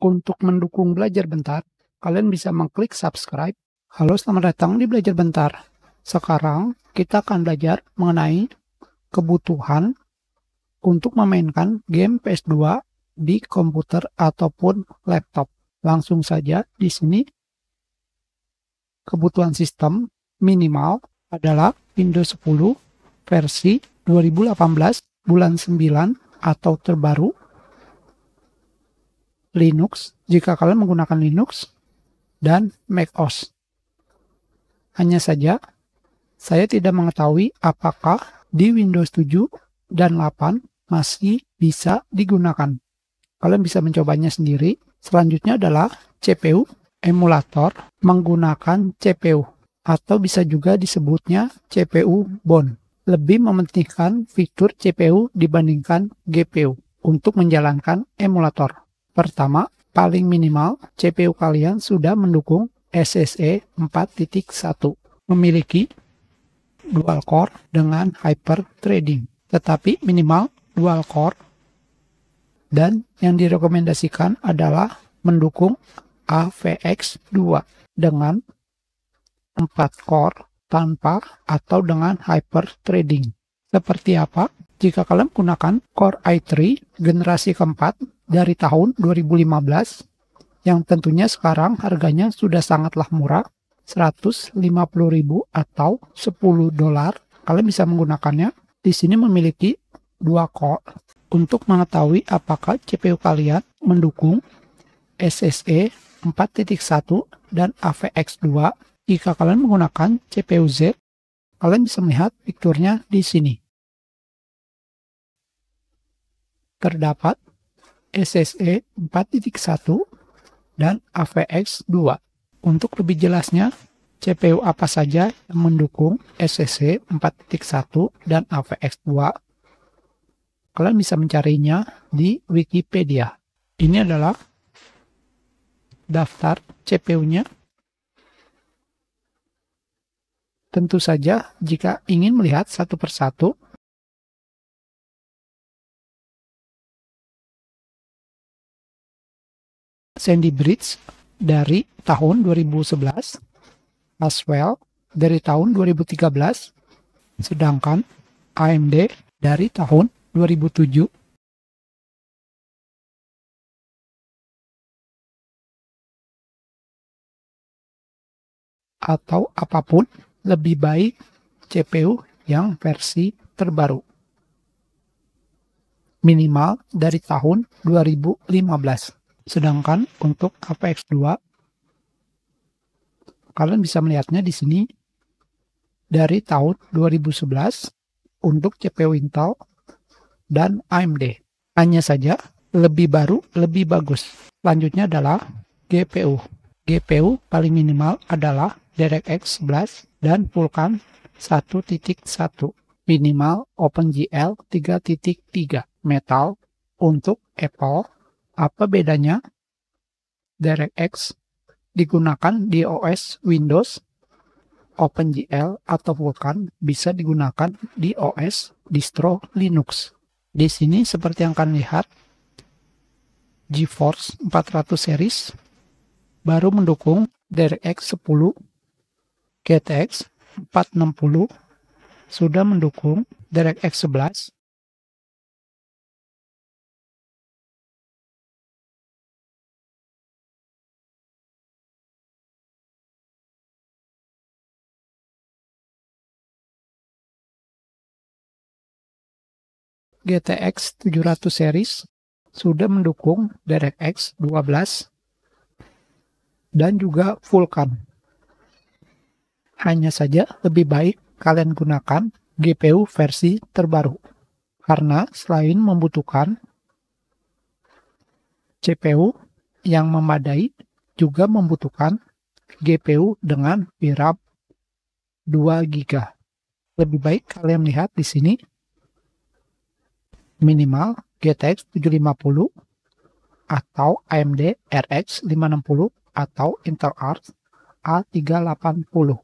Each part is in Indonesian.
Untuk mendukung belajar bentar, kalian bisa mengklik subscribe. Halo, selamat datang di Belajar Bentar. Sekarang kita akan belajar mengenai kebutuhan untuk memainkan game PS2 di komputer ataupun laptop. Langsung saja di sini kebutuhan sistem minimal adalah Windows 10 versi 2018 bulan 9 atau terbaru Linux jika kalian menggunakan Linux dan macOS, Hanya saja, saya tidak mengetahui apakah di Windows 7 dan 8 masih bisa digunakan. Kalian bisa mencobanya sendiri. Selanjutnya adalah CPU emulator menggunakan CPU atau bisa juga disebutnya CPU bond. Lebih mementingkan fitur CPU dibandingkan GPU untuk menjalankan emulator. Pertama, paling minimal CPU kalian sudah mendukung SSE 4.1, memiliki dual core dengan hyper threading, tetapi minimal dual core dan yang direkomendasikan adalah mendukung AVX2 dengan 4 core tanpa atau dengan hyper threading. Seperti apa? Jika kalian gunakan Core i3 generasi keempat dari tahun 2015 yang tentunya sekarang harganya sudah sangatlah murah 150.000 atau 10 dolar. Kalian bisa menggunakannya. Di sini memiliki dua core untuk mengetahui apakah CPU kalian mendukung SSE 4.1 dan AVX2. Jika kalian menggunakan CPU Z, kalian bisa melihat fiturnya di sini. Terdapat SSE 4.1 dan AVX 2. Untuk lebih jelasnya, CPU apa saja yang mendukung SSE 4.1 dan AVX 2. Kalian bisa mencarinya di Wikipedia. Ini adalah daftar CPU-nya. Tentu saja, jika ingin melihat satu persatu, Sandy Bridge dari tahun 2011, Haswell dari tahun 2013, sedangkan AMD dari tahun 2007. Atau apapun, lebih baik CPU yang versi terbaru. Minimal dari tahun 2015. Sedangkan untuk APX2, kalian bisa melihatnya di sini dari tahun 2011 untuk CPU Intel dan AMD. Hanya saja lebih baru, lebih bagus. Selanjutnya adalah GPU. GPU paling minimal adalah DirectX 11 dan Vulkan 1.1. Minimal OpenGL 3.3 metal untuk Apple apa bedanya DirectX digunakan di OS Windows, OpenGL, atau Vulkan bisa digunakan di OS distro Linux. Di sini seperti yang kalian lihat, GeForce 400 series baru mendukung DirectX 10, GTX 460 sudah mendukung DirectX 11, GTX 700 series sudah mendukung DirectX 12 dan juga Vulkan. Hanya saja lebih baik kalian gunakan GPU versi terbaru karena selain membutuhkan CPU yang memadai juga membutuhkan GPU dengan VRAM 2 GB. Lebih baik kalian lihat di sini minimal GTX 750 atau AMD RX 560 atau Intel Arc A380.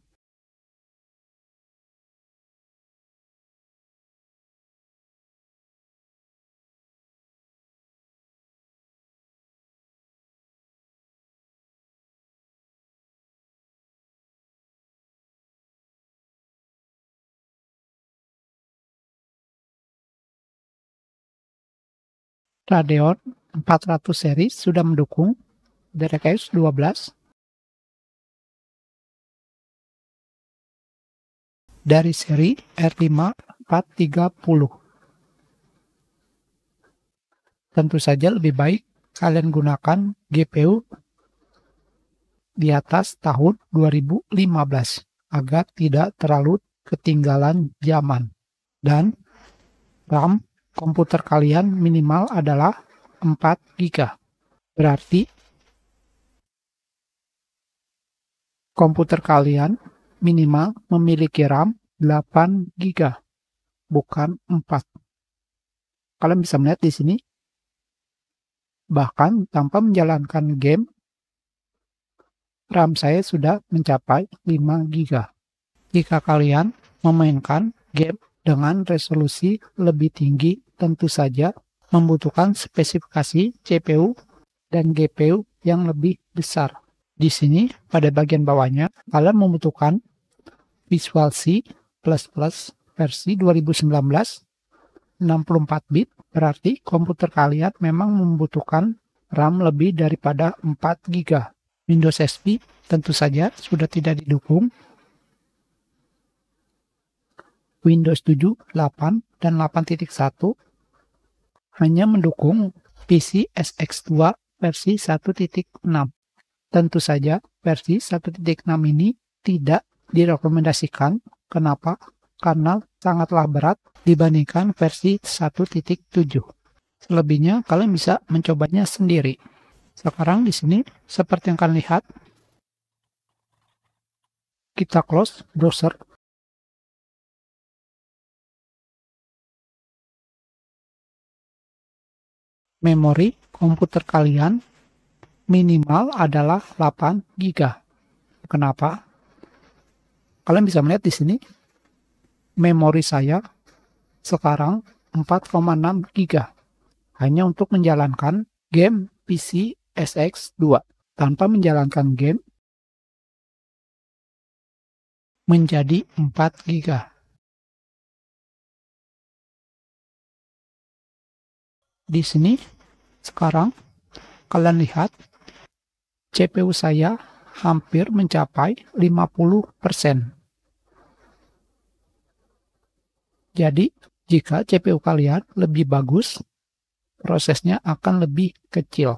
Radeon 400 seri sudah mendukung DirectX 12. Dari seri R5 430. Tentu saja lebih baik kalian gunakan GPU di atas tahun 2015 agar tidak terlalu ketinggalan zaman dan RAM komputer kalian minimal adalah 4 GB. Berarti komputer kalian minimal memiliki RAM 8 GB, bukan 4. Kalian bisa melihat di sini, bahkan tanpa menjalankan game, RAM saya sudah mencapai 5 GB. Jika kalian memainkan game dengan resolusi lebih tinggi tentu saja membutuhkan spesifikasi CPU dan GPU yang lebih besar. Di sini, pada bagian bawahnya, kalian membutuhkan Visual C++ versi 2019 64 bit, berarti komputer kalian memang membutuhkan RAM lebih daripada 4 GB. Windows XP tentu saja sudah tidak didukung Windows 7, 8, dan 8.1 hanya mendukung PC SX2 versi 1.6. Tentu saja versi 1.6 ini tidak direkomendasikan. Kenapa? Karena sangatlah berat dibandingkan versi 1.7. Selebihnya kalian bisa mencobanya sendiri. Sekarang di sini seperti yang kalian lihat kita close browser memori komputer kalian minimal adalah 8 GB. Kenapa? Kalian bisa melihat di sini memori saya sekarang 4,6 GB hanya untuk menjalankan game PC SX2 tanpa menjalankan game menjadi 4 GB. Di sini sekarang kalian lihat CPU saya hampir mencapai 50%. Jadi, jika CPU kalian lebih bagus, prosesnya akan lebih kecil.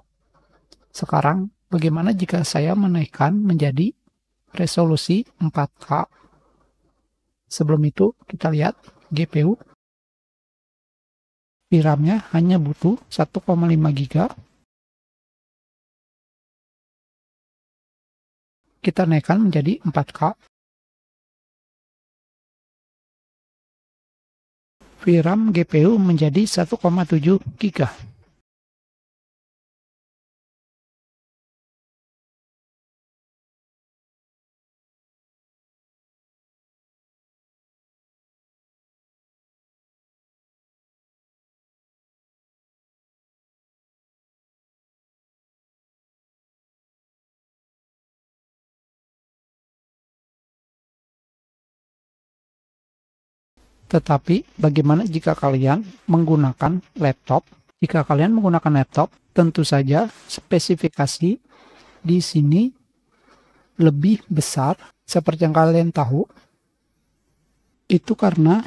Sekarang, bagaimana jika saya menaikkan menjadi resolusi 4K? Sebelum itu, kita lihat GPU VRAM-nya hanya butuh 1,5 GB. Kita naikkan menjadi 4K. VRAM GPU menjadi 1,7 GB. Tetapi bagaimana jika kalian menggunakan laptop? Jika kalian menggunakan laptop, tentu saja spesifikasi di sini lebih besar seperti yang kalian tahu. Itu karena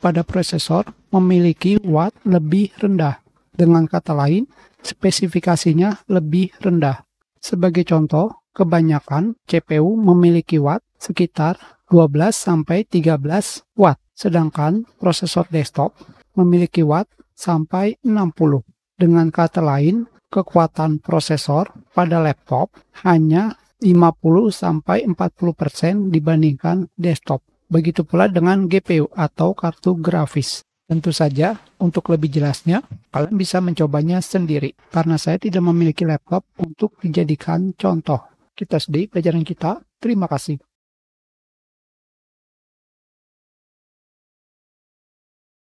pada prosesor memiliki watt lebih rendah. Dengan kata lain, spesifikasinya lebih rendah. Sebagai contoh, kebanyakan CPU memiliki watt sekitar 12 13 watt. Sedangkan prosesor desktop memiliki watt sampai 60. Dengan kata lain, kekuatan prosesor pada laptop hanya 50 sampai 40% dibandingkan desktop. Begitu pula dengan GPU atau kartu grafis. Tentu saja, untuk lebih jelasnya, kalian bisa mencobanya sendiri karena saya tidak memiliki laptop untuk dijadikan contoh. Kita sedih pelajaran kita. Terima kasih.